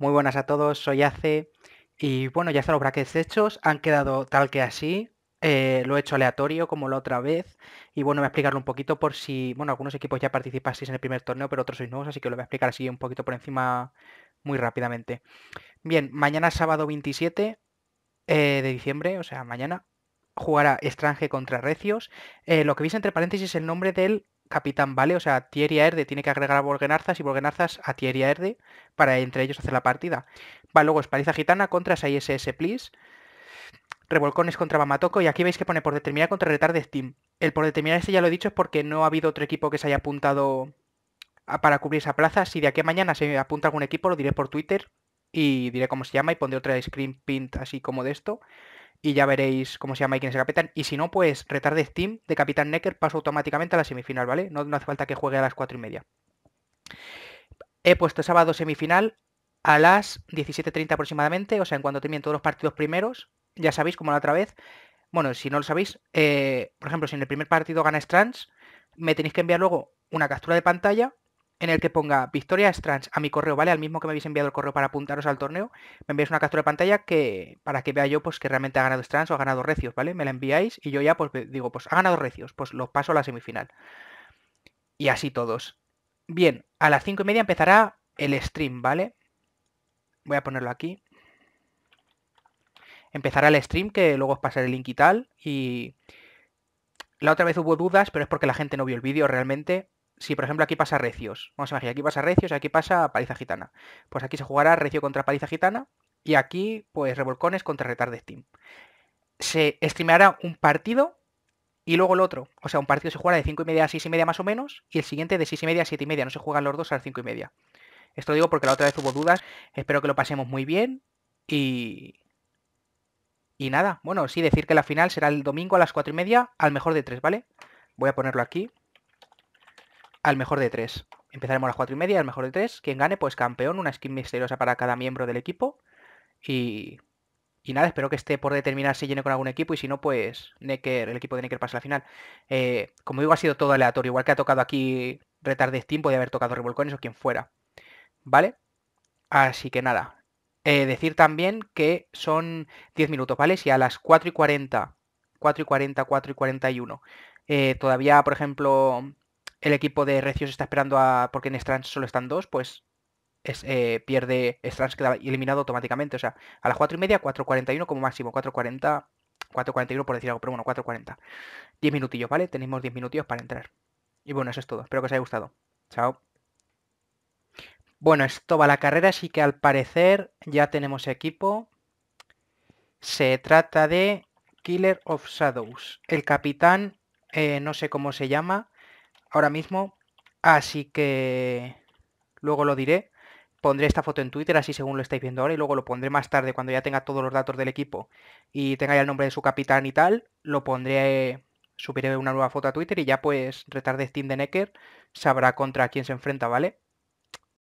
Muy buenas a todos, soy Ace y bueno, ya están los brackets hechos, han quedado tal que así, eh, lo he hecho aleatorio como la otra vez y bueno, voy a explicarlo un poquito por si, bueno, algunos equipos ya participasteis en el primer torneo, pero otros sois nuevos, así que lo voy a explicar así un poquito por encima muy rápidamente. Bien, mañana sábado 27 eh, de diciembre, o sea, mañana, jugará Strange contra Recios. Eh, lo que veis entre paréntesis es el nombre del capitán vale, o sea, Thierry Erde tiene que agregar a Borgenarzas y Borgenarzas a Thierry Aerde para entre ellos hacer la partida. Va luego Espaliza Gitana contra SISS Please, Revolcones contra Bamatoco y aquí veis que pone por determinar contra Retarded Steam. El por determinar este ya lo he dicho es porque no ha habido otro equipo que se haya apuntado para cubrir esa plaza. Si de aquí a mañana se apunta algún equipo lo diré por Twitter y diré cómo se llama y pondré otra screen print así como de esto y ya veréis cómo se llama y quién es el capitán. Y si no, pues retarde Steam de Capitán Necker paso automáticamente a la semifinal, ¿vale? No, hace falta que juegue a las 4 y media. He puesto sábado semifinal a las 17.30 aproximadamente, o sea, en cuanto terminen todos los partidos primeros, ya sabéis, como la otra vez. Bueno, si no lo sabéis, eh, por ejemplo, si en el primer partido gana Strands, me tenéis que enviar luego una captura de pantalla en el que ponga Victoria Strands a mi correo, ¿vale? Al mismo que me habéis enviado el correo para apuntaros al torneo, me enviáis una captura de pantalla que para que vea yo pues que realmente ha ganado Strands o ha ganado Recios, ¿vale? Me la enviáis y yo ya pues digo, pues ha ganado Recios, pues los paso a la semifinal. Y así todos. Bien, a las 5 y media empezará el stream, ¿vale? Voy a ponerlo aquí. Empezará el stream, que luego os pasaré el link y tal. Y la otra vez hubo dudas, pero es porque la gente no vio el vídeo realmente si por ejemplo aquí pasa Recios, vamos a imaginar, aquí pasa Recios y aquí pasa Paliza Gitana. Pues aquí se jugará Recio contra Paliza Gitana y aquí pues Revolcones contra de Steam Se streameará un partido y luego el otro. O sea, un partido se jugará de 5 y media a 6 y media más o menos y el siguiente de 6 y media a 7 y media. No se juegan los dos a las 5 y media. Esto lo digo porque la otra vez hubo dudas. Espero que lo pasemos muy bien y... Y nada, bueno, sí decir que la final será el domingo a las 4 y media al mejor de 3, ¿vale? Voy a ponerlo aquí al mejor de tres. Empezaremos a las cuatro y media, al mejor de tres. Quien gane, pues campeón, una skin misteriosa para cada miembro del equipo. Y, y nada, espero que esté por determinar si llene con algún equipo y si no, pues Necker, el equipo de Necker pasa a la final. Eh, como digo, ha sido todo aleatorio, igual que ha tocado aquí Retardes Tiempo de haber tocado Revolcones o quien fuera. ¿Vale? Así que nada. Eh, decir también que son 10 minutos, ¿vale? Si a las 4 y 40, 4 y 40, 4 y 41, eh, todavía, por ejemplo, el equipo de Recios está esperando a. porque en Strange solo están dos, pues eh, pierde. Strans queda eliminado automáticamente. O sea, a las 4 y media, 4.41 como máximo, 4.40. 4.41 por decir algo, pero bueno, 4.40. 10 minutillos, ¿vale? Tenemos 10 minutillos para entrar. Y bueno, eso es todo. Espero que os haya gustado. Chao. Bueno, esto va la carrera, así que al parecer ya tenemos equipo. Se trata de Killer of Shadows. El capitán, eh, no sé cómo se llama, ahora mismo, así que luego lo diré. Pondré esta foto en Twitter, así según lo estáis viendo ahora, y luego lo pondré más tarde, cuando ya tenga todos los datos del equipo y tenga ya el nombre de su capitán y tal, lo pondré, subiré una nueva foto a Twitter y ya pues Retarde Steam de Necker sabrá contra quién se enfrenta, ¿vale?